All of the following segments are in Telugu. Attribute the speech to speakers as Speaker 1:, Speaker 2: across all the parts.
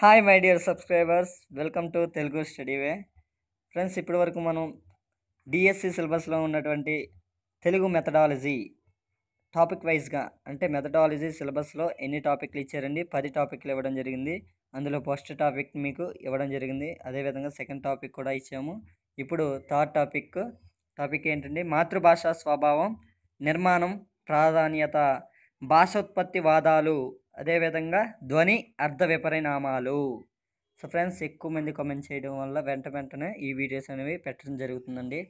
Speaker 1: hi my dear subscribers welcome to Telugu study way friends ఇప్పటి వరకు మనం డిఎస్సి సిలబస్లో ఉన్నటువంటి తెలుగు మెథడాలజీ టాపిక్ వైజ్గా అంటే మెథడాలజీ సిలబస్లో ఎన్ని టాపిక్లు ఇచ్చారండి పది టాపిక్లు ఇవ్వడం జరిగింది అందులో ఫస్ట్ టాపిక్ మీకు ఇవ్వడం జరిగింది అదేవిధంగా సెకండ్ టాపిక్ కూడా ఇచ్చాము ఇప్పుడు థర్డ్ టాపిక్ టాపిక్ ఏంటండి మాతృభాష స్వభావం నిర్మాణం ప్రాధాన్యత భాషోత్పత్తి వాదాలు అదేవిధంగా ధ్వని అర్ధ విపరిణామాలు సో ఫ్రెండ్స్ ఎక్కువ మంది కామెంట్ చేయడం వల్ల వెంట వెంటనే ఈ వీడియోస్ అనేవి పెట్టడం జరుగుతుందండి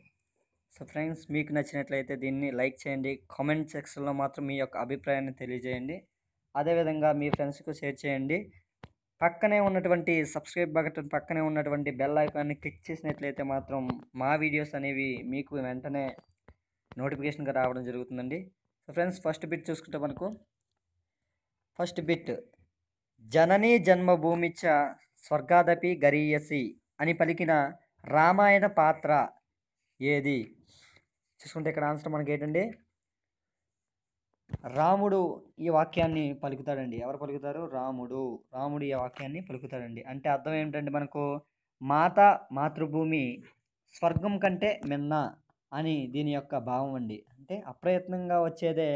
Speaker 1: సో ఫ్రెండ్స్ మీకు నచ్చినట్లయితే దీన్ని లైక్ చేయండి కామెంట్ సెక్షన్లో మాత్రం మీ యొక్క అభిప్రాయాన్ని తెలియజేయండి అదేవిధంగా మీ ఫ్రెండ్స్కు షేర్ చేయండి పక్కనే ఉన్నటువంటి సబ్స్క్రైబ్ బటన్ పక్కనే ఉన్నటువంటి బెల్ ఐకాన్ని క్లిక్ చేసినట్లయితే మాత్రం మా వీడియోస్ అనేవి మీకు వెంటనే నోటిఫికేషన్గా రావడం జరుగుతుందండి సో ఫ్రెండ్స్ ఫస్ట్ బిట్ చూసుకుంటే మనకు ఫస్ట్ బిట్ జననీ జన్మభూమిచ స్వర్గాదపి గరీయసి అని పలికిన రామాయణ పాత్ర ఏది చూసుకుంటే ఇక్కడ ఆన్సర్ మనకి ఏంటండి రాముడు ఈ వాక్యాన్ని పలుకుతాడండి ఎవరు పలుకుతారు రాముడు రాముడు ఈ వాక్యాన్ని పలుకుతాడండి అంటే అర్థం ఏమిటండి మనకు మాత మాతృభూమి స్వర్గం కంటే మిన్న అని దీని యొక్క భావం అండి అంటే అప్రయత్నంగా వచ్చేదే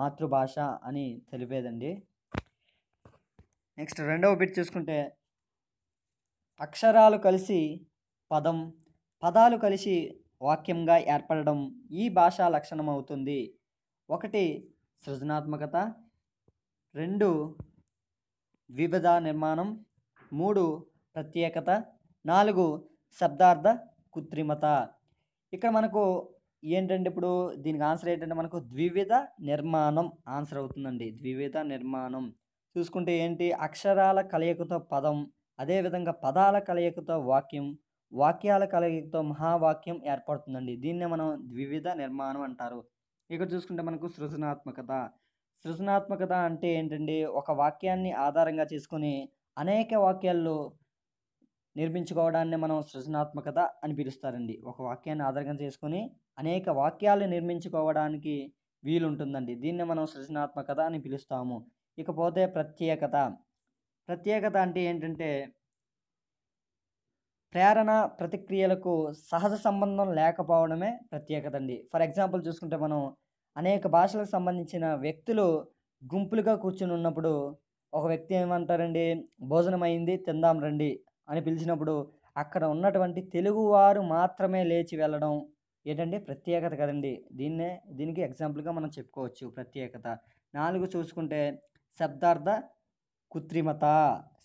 Speaker 1: మాతృభాష అని తెలిపేదండి నెక్స్ట్ రెండవ బిట్ చూసుకుంటే అక్షరాలు కలిసి పదం పదాలు కలిసి వాక్యంగా ఏర్పడడం ఈ భాషా లక్షణం అవుతుంది ఒకటి సృజనాత్మకత రెండు వివిధ నిర్మాణం మూడు ప్రత్యేకత నాలుగు శబ్దార్థ కృత్రిమత ఇక్కడ మనకు ఏంటంటే ఇప్పుడు దీనికి ఆన్సర్ ఏంటంటే మనకు ద్వివిధ నిర్మాణం ఆన్సర్ అవుతుందండి ద్వివిధ నిర్మాణం చూసుకుంటే ఏంటి అక్షరాల కలయికతో పదం అదేవిధంగా పదాల కలయికతో వాక్యం వాక్యాల కలయికతో మహావాక్యం ఏర్పడుతుందండి దీన్నే మనం ద్వివిధ నిర్మాణం అంటారు ఇక్కడ చూసుకుంటే మనకు సృజనాత్మకత సృజనాత్మకత అంటే ఏంటండి ఒక వాక్యాన్ని ఆధారంగా చేసుకుని అనేక వాక్యాల్లో నిర్మించుకోవడాన్ని మనం సృజనాత్మకత అని పిలుస్తారండి ఒక వాక్యాన్ని ఆధారంగా చేసుకుని అనేక వాక్యాలు నిర్మించుకోవడానికి వీలుంటుందండి దీన్ని మనం సృజనాత్మకత అని పిలుస్తాము ఇకపోతే ప్రత్యేకత ప్రత్యేకత అంటే ఏంటంటే ప్రేరణ ప్రతిక్రియలకు సహజ సంబంధం లేకపోవడమే ప్రత్యేకత అండి ఫర్ ఎగ్జాంపుల్ చూసుకుంటే మనం అనేక భాషలకు సంబంధించిన వ్యక్తులు గుంపులుగా కూర్చుని ఉన్నప్పుడు ఒక వ్యక్తి ఏమంటారండి భోజనం అయింది తిందాం రండి అని పిలిచినప్పుడు అక్కడ ఉన్నటువంటి తెలుగువారు మాత్రమే లేచి వెళ్ళడం ఏంటంటే ప్రత్యేకత కదండి దీన్నే దీనికి ఎగ్జాంపుల్గా మనం చెప్పుకోవచ్చు ప్రత్యేకత నాలుగు చూసుకుంటే శబ్దార్థ కృత్రిమత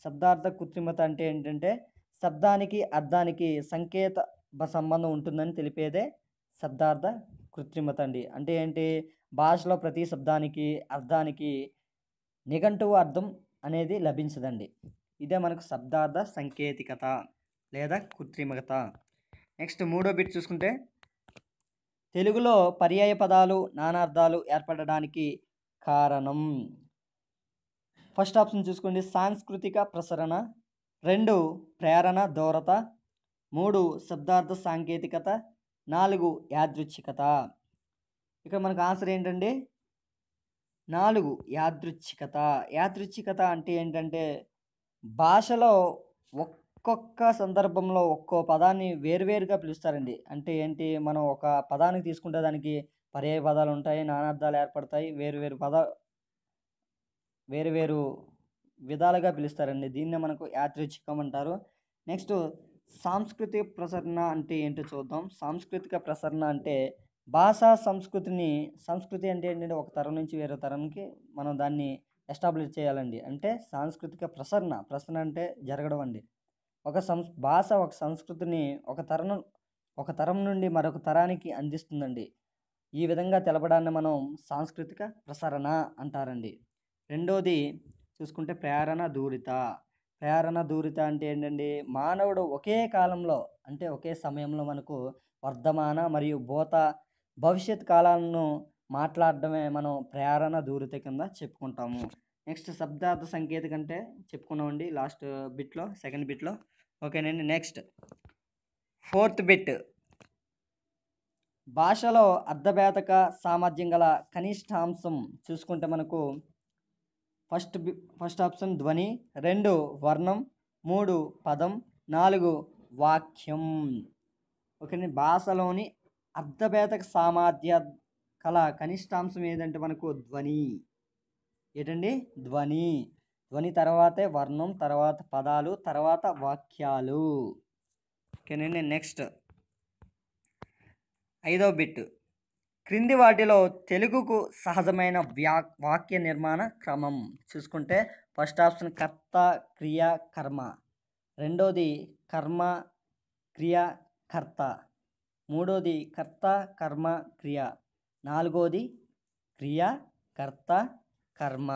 Speaker 1: శబ్దార్థ కృత్రిమత అంటే ఏంటంటే శబ్దానికి అర్థానికి సంకేత సంబంధం ఉంటుందని తెలిపేదే శబ్దార్థ కృత్రిమత అండి అంటే ఏంటి భాషలో ప్రతి శబ్దానికి అర్థానికి నిఘంటువు అర్థం అనేది లభించదండి ఇదే మనకు శబ్దార్థ సాంకేతికత లేదా కృత్రిమత నెక్స్ట్ మూడో బిట్ చూసుకుంటే తెలుగులో పర్యాయ పదాలు నానార్థాలు ఏర్పడడానికి కారణం ఫస్ట్ ఆప్షన్ చూసుకోండి సాంస్కృతిక ప్రసరణ రెండు ప్రేరణ దూరత మూడు శబ్దార్థ సాంకేతికత నాలుగు యాదృచ్ఛికత ఇక్కడ మనకు ఆన్సర్ ఏంటండి నాలుగు యాదృచ్ఛికత యాదృచ్ఛికత అంటే ఏంటంటే భాషలో ఒక్కొక్క సందర్భంలో ఒక్కో పదాన్ని వేరువేరుగా పిలుస్తారండి అంటే ఏంటి మనం ఒక పదానికి తీసుకుంటే దానికి పర్యాయ పదాలు ఉంటాయి నానార్థాలు ఏర్పడతాయి వేరు వేరు పద వేరు వేరు విధాలుగా పిలుస్తారండి దీన్నే మనకు యాత్రిచికం అంటారు నెక్స్ట్ సాంస్కృతిక ప్రసరణ అంటే ఏంటో చూద్దాం సాంస్కృతిక ప్రసరణ అంటే భాషా సంస్కృతిని సంస్కృతి అంటే ఏంటంటే ఒక తరం నుంచి వేరే తరంకి మనం దాన్ని ఎస్టాబ్లిష్ చేయాలండి అంటే సాంస్కృతిక ప్రసరణ ప్రసరణ అంటే జరగడం అండి ఒక సంస్ భాష ఒక సంస్కృతిని ఒక తరం ఒక తరం నుండి మరొక తరానికి అందిస్తుందండి ఈ విధంగా తెలపడాన్ని మనం సాంస్కృతిక ప్రసరణ అంటారండి రెండోది చూసుకుంటే ప్రేరణ దూరిత ప్రేరణ దూరిత అంటే ఏంటండి మానవుడు ఒకే కాలంలో అంటే ఒకే సమయంలో మనకు వర్ధమాన మరియు భూత భవిష్యత్ కాలాలను మాట్లాడడమే మనం ప్రేరణ దూరిత కింద చెప్పుకుంటాము నెక్స్ట్ శబ్దార్థ సంకేతం అంటే చెప్పుకున్నామండి లాస్ట్ బిట్లో సెకండ్ బిట్లో ఓకేనండి నెక్స్ట్ ఫోర్త్ బిట్ భాషలో అర్ధభేదక సామర్థ్యం గల కనిష్టాంశం చూసుకుంటే మనకు ఫస్ట్ ఫస్ట్ ఆప్షన్ ధ్వని రెండు వర్ణం మూడు పదం నాలుగు వాక్యం ఓకే భాషలోని అర్ధభేదక సామర్థ్య కళ కనిష్టాంశం ఏదంటే మనకు ధ్వని ఏంటండి ధ్వని ధ్వని తర్వాతే వర్ణం తర్వాత పదాలు తర్వాత వాక్యాలు ఓకేనండి నెక్స్ట్ ఐదో బిట్ క్రింది వాటిలో తెలుగుకు సహజమైన వ్యా వాక్య నిర్మాణ క్రమం చూసుకుంటే ఫస్ట్ ఆప్షన్ కర్త క్రియ కర్మ రెండోది కర్మ క్రియ కర్త మూడోది కర్త కర్మ క్రియ నాలుగోది క్రియ కర్త కర్మ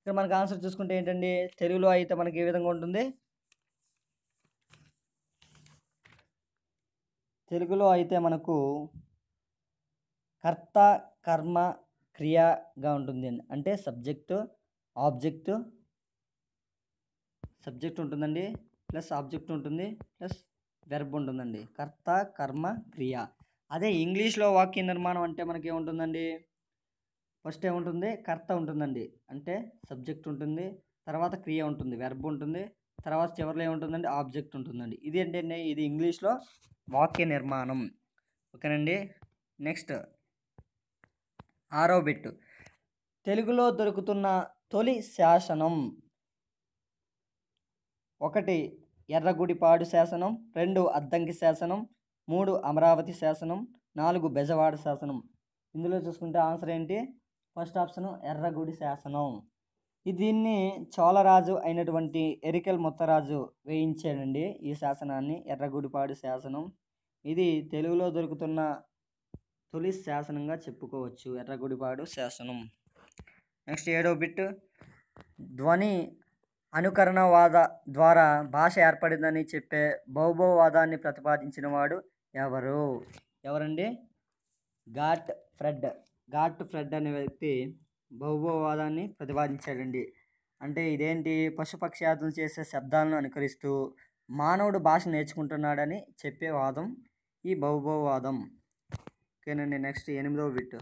Speaker 1: ఇక్కడ మనకు ఆన్సర్ చూసుకుంటే ఏంటండి తెలుగులో అయితే మనకి ఏ విధంగా ఉంటుంది తెలుగులో అయితే మనకు కర్త కర్మ క్రియగా ఉంటుంది అంటే సబ్జెక్టు ఆబ్జెక్టు సబ్జెక్ట్ ఉంటుందండి ప్లస్ ఆబ్జెక్ట్ ఉంటుంది ప్లస్ వెర్బ్ ఉంటుందండి కర్త కర్మ క్రియ అదే ఇంగ్లీష్లో వాక్య నిర్మాణం అంటే మనకి ఏముంటుందండి ఫస్ట్ ఏముంటుంది కర్త ఉంటుందండి అంటే సబ్జెక్ట్ ఉంటుంది తర్వాత క్రియ ఉంటుంది వెర్బ్ ఉంటుంది తర్వాత చివరిలో ఏముంటుందండి ఆబ్జెక్ట్ ఉంటుందండి ఇది ఏంటంటే ఇది ఇంగ్లీష్లో వాక్య నిర్మాణం ఓకేనండి నెక్స్ట్ ఆరో బిట్టు తెలుగులో దొరుకుతున్న తొలి శాసనం ఒకటి ఎర్రగుడిపాడు శాసనం రెండు అద్దంకి శాసనం మూడు అమరావతి శాసనం నాలుగు బెజవాడ శాసనం ఇందులో చూసుకుంటే ఆన్సర్ ఏంటి ఫస్ట్ ఆప్షన్ ఎర్రగుడి శాసనం దీన్ని చోళరాజు అయినటువంటి ఎరికల్ మొత్తరాజు వేయించాడండి ఈ శాసనాన్ని ఎర్రగుడిపాడు శాసనం ఇది తెలుగులో దొరుకుతున్న తొలి శాసనంగా చెప్పుకోవచ్చు ఎర్రగుడిపాడు శాసనం నెక్స్ట్ ఏడో బిట్ ధ్వని అనుకరణవాద ద్వారా భాష ఏర్పడిందని చెప్పే భౌభవవాదాన్ని ప్రతిపాదించిన వాడు ఎవరు ఎవరండి ఘాట్ ఫ్రెడ్ ఘాట్ ఫ్రెడ్ అనే వ్యక్తి భౌభవవాదాన్ని ప్రతిపాదించాడండి అంటే ఇదేంటి పశుపక్షి చేసే శబ్దాలను అనుకరిస్తూ మానవుడు భాష నేర్చుకుంటున్నాడని చెప్పే వాదం ఈ భౌభవవాదం ఓకేనండి నెక్స్ట్ ఎనిమిదవ బిట్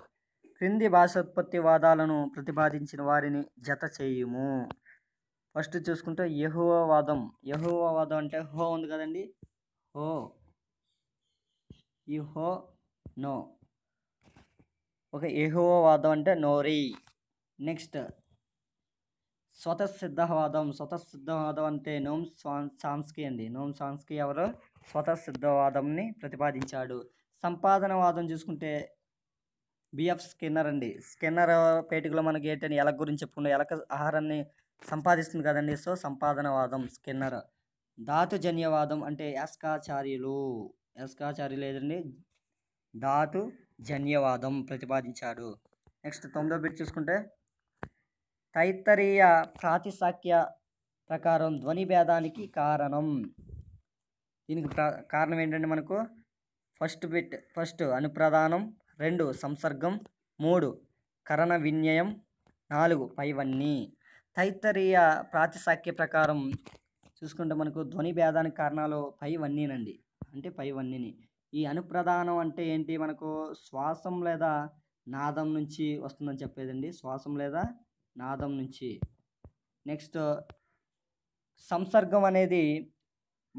Speaker 1: క్రింది వాదాలను ప్రతిపాదించిన వారిని జత చేయుము ఫస్ట్ చూసుకుంటే యహోవాదం వాదం అంటే హో ఉంది కదండి హో ఈ హో నో ఒక వాదం అంటే నోరి నెక్స్ట్ స్వతసిద్ధవాదం స్వతసిద్ధవాదం అంటే నోమ్ సాంస్కి అండి నోమ్ సాంస్కి ఎవరు స్వతసిద్ధవాదంని ప్రతిపాదించాడు సంపాదనవాదం చూసుకుంటే బిఎఫ్ స్కిన్నర్ అండి స్కిన్నర్ పేటికలో మనకి ఏంటని ఎలక గురించి చెప్పుకుంటే ఎలక ఆహారాన్ని సంపాదిస్తుంది కదండి సో సంపాదనవాదం స్కిన్నర్ ధాతుజన్యవాదం అంటే యాస్కాచార్యులు యాస్కాచార్యులు ఏదండి ధాతు జన్యవాదం ప్రతిపాదించాడు నెక్స్ట్ తొమ్మిదో బిట్ చూసుకుంటే తైత్తరీయ ప్రాతిశాఖ్య ప్రకారం ధ్వని భేదానికి కారణం దీనికి కారణం ఏంటంటే మనకు ఫస్ట్ బిట్ ఫస్ట్ అనుప్రధానం రెండు సంసర్గం మూడు కరణ విన్యయం నాలుగు పైవన్నీ తైత్తరీయ ప్రాతిశాఖ్య ప్రకారం చూసుకుంటే మనకు ధ్వని భేదానికి కారణాలు పైవన్నీనండి అంటే పైవన్నీని ఈ అనుప్రధానం అంటే ఏంటి మనకు శ్వాసం లేదా నాదం నుంచి వస్తుందని చెప్పేదండి శ్వాసం లేదా నాదం నుంచి నెక్స్ట్ సంసర్గం అనేది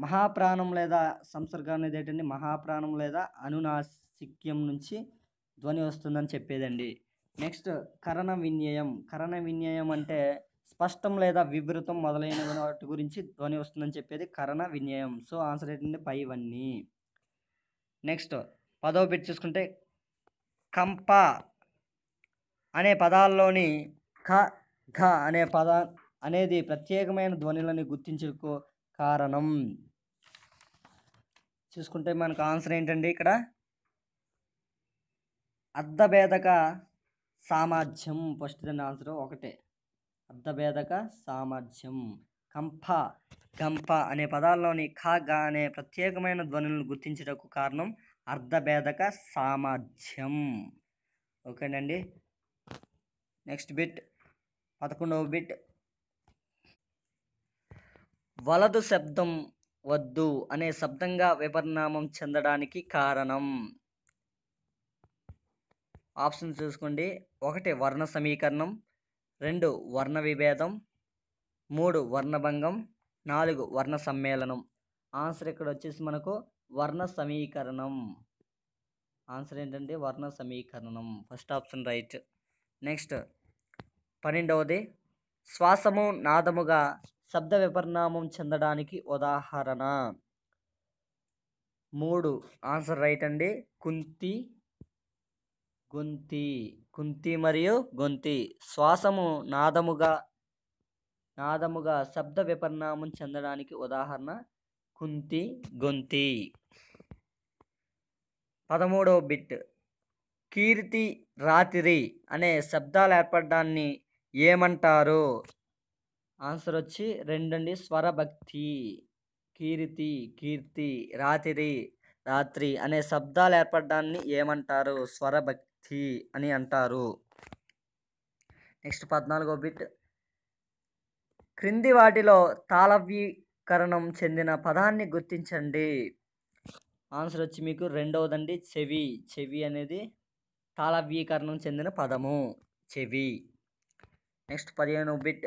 Speaker 1: మహాప్రాణం లేదా సంసర్గం అనేది ఏంటండి మహాప్రాణం లేదా అనునాసిక్యం నుంచి ధ్వని వస్తుందని చెప్పేదండి నెక్స్ట్ కరణ విన్యయం కరణ విన్యయం అంటే స్పష్టం లేదా వివృతం మొదలైన వాటి గురించి ధ్వని వస్తుందని చెప్పేది కరణ విన్యయం సో ఆన్సర్ ఏంటంటే పై ఇవన్నీ నెక్స్ట్ పదవ పెట్టి చూసుకుంటే కంప అనే పదాల్లోని ఖ ఘ అనే పద అనేది ప్రత్యేకమైన ధ్వనులని గుర్తించుకో కారణం చూసుకుంటే మనకు ఆన్సర్ ఏంటండి ఇక్కడ అర్ధభేదక సామర్థ్యం ఫస్ట్ దాని ఆన్సర్ ఒకటే అర్ధభేదక సామర్థ్యం కంప గంప అనే పదాల్లోని ఖ గా అనే ప్రత్యేకమైన ధ్వనులను గుర్తించటకు కారణం అర్ధభేదక సామర్థ్యం ఓకేనండి నెక్స్ట్ బిట్ పదకొండవ బిట్ వలదు శబ్దం వద్దు అనే శబ్దంగా విపరిణామం చెందడానికి కారణం ఆప్షన్ చూసుకోండి ఒకటి వర్ణ సమీకరణం రెండు వర్ణ విభేదం మూడు వర్ణభంగం నాలుగు వర్ణ సమ్మేళనం ఆన్సర్ ఇక్కడ వచ్చేసి మనకు వర్ణ సమీకరణం ఆన్సర్ ఏంటంటే వర్ణ సమీకరణం ఫస్ట్ ఆప్షన్ రైట్ నెక్స్ట్ పన్నెండవది శ్వాసము నాదముగా శబ్ద విపర్ణామం చెందడానికి ఉదాహరణ మూడు ఆన్సర్ రైట్ అండి కుంతి గొంతి కుంతి మరియు గొంతి శ్వాసము నాదముగా నాదముగా శబ్ద విపర్ణామం చెందడానికి ఉదాహరణ కుంతి గొంతి పదమూడవ బిట్ కీర్తి రాత్రి అనే శబ్దాలు ఏర్పడడాన్ని ఏమంటారు ఆన్సర్ వచ్చి రెండండి స్వరభక్తి కీర్తి కీర్తి రాత్రి రాత్రి అనే శబ్దాలు ఏర్పడడాన్ని ఏమంటారు స్వరభక్తి అని అంటారు నెక్స్ట్ పద్నాలుగో బిట్ క్రింది వాటిలో తాళవీకరణం చెందిన పదాన్ని గుర్తించండి ఆన్సర్ వచ్చి మీకు రెండవదండి చెవి చెవి అనేది తాళవీకరణం చెందిన పదము చెవి నెక్స్ట్ పదిహేను బిట్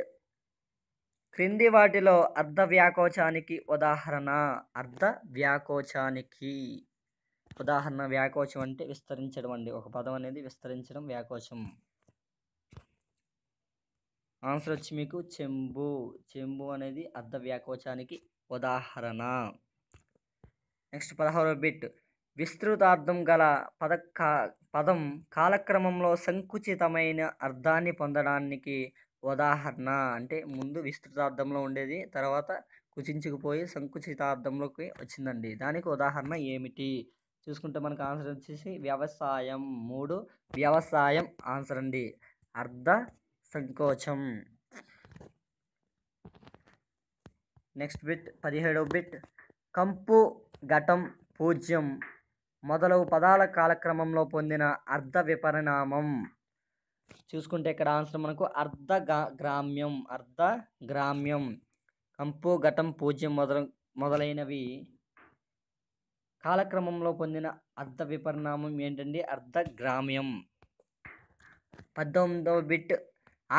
Speaker 1: క్రింది వాటిలో అర్ధ వ్యాకోచానికి ఉదాహరణ అర్ధ వ్యాకోచానికి ఉదాహరణ వ్యాకోచం అంటే విస్తరించడం అండి ఒక పదం అనేది విస్తరించడం వ్యాకోచం ఆన్సర్ వచ్చి మీకు చెంబు చెంబు అనేది అర్ధ వ్యాకోచానికి ఉదాహరణ నెక్స్ట్ పదహారవ బిట్ విస్తృతార్థం గల పద పదం కాలక్రమంలో సంకుచితమైన అర్థాన్ని పొందడానికి ఉదాహరణ అంటే ముందు విస్తృతార్థంలో ఉండేది తర్వాత కుచించుకుపోయి సంకుచితార్థంలోకి వచ్చిందండి దానికి ఉదాహరణ ఏమిటి చూసుకుంటే మనకు ఆన్సర్ వచ్చేసి వ్యవసాయం మూడు వ్యవసాయం ఆన్సర్ అండి అర్ధ సంకోచం నెక్స్ట్ బిట్ పదిహేడవ బిట్ కంపు ఘటం పూజ్యం మొదలగు పదాల కాలక్రమంలో పొందిన అర్ధ విపరిణామం చూసుకుంటే ఇక్కడ ఆన్సర్ మనకు అర్ధ గ్రామ్యం అర్ధ గ్రామ్యం కంపు ఘటం పూజ్యం మొదల మొదలైనవి కాలక్రమంలో పొందిన అర్ధ విపరిణామం ఏంటండి అర్ధ గ్రామ్యం పద్దెనిమిదవ బిట్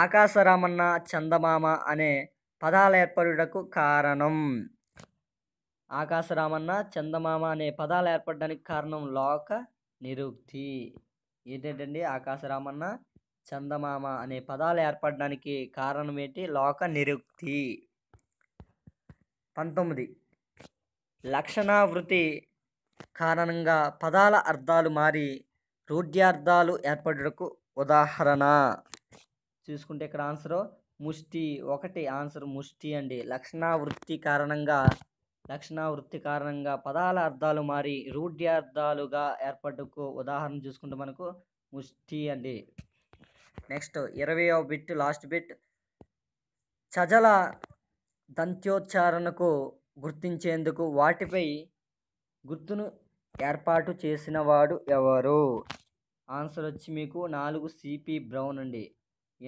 Speaker 1: ఆకాశరామన్న చందమామ అనే పదాల ఏర్పడుటకు కారణం ఆకాశరామన్న చందమామ అనే పదాలు ఏర్పడడానికి కారణం లోక నిరుక్తి ఏంటంటే ఆకాశరామన్న చందమామ అనే పదాలు ఏర్పడడానికి కారణం లోక నిరుక్తి పంతొమ్మిది లక్షణావృతి కారణంగా పదాల అర్థాలు మారి రూఢ్యార్థాలు ఏర్పడకు ఉదాహరణ చూసుకుంటే ఇక్కడ ఆన్సర్ ముష్టి ఒకటి ఆన్సర్ ముష్టి అండి లక్షణావృత్తి కారణంగా లక్షణావృత్తి కారణంగా పదాల అర్థాలు మారి రూఢ్యార్థాలుగా ఏర్పడకు ఉదాహరణ చూసుకుంటే మనకు ముష్టి అండి నెక్స్ట్ ఇరవయో బిట్ లాస్ట్ బిట్ చజల దంత్యోచ్చారణకు గుర్తించేందుకు వాటిపై గుర్తును ఏర్పాటు చేసినవాడు ఎవరు ఆన్సర్ వచ్చి మీకు నాలుగు సిపి బ్రౌన్ అండి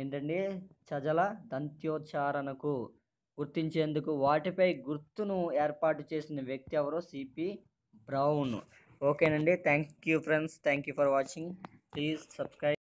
Speaker 1: ఏంటండి చజల దంత్యోచ్చారణకు గుర్తించేందుకు వాటిపై గుర్తును ఏర్పాటు చేసిన వ్యక్తి ఎవరో సిపి బ్రౌన్ ఓకేనండి thank you friends thank you for watching please subscribe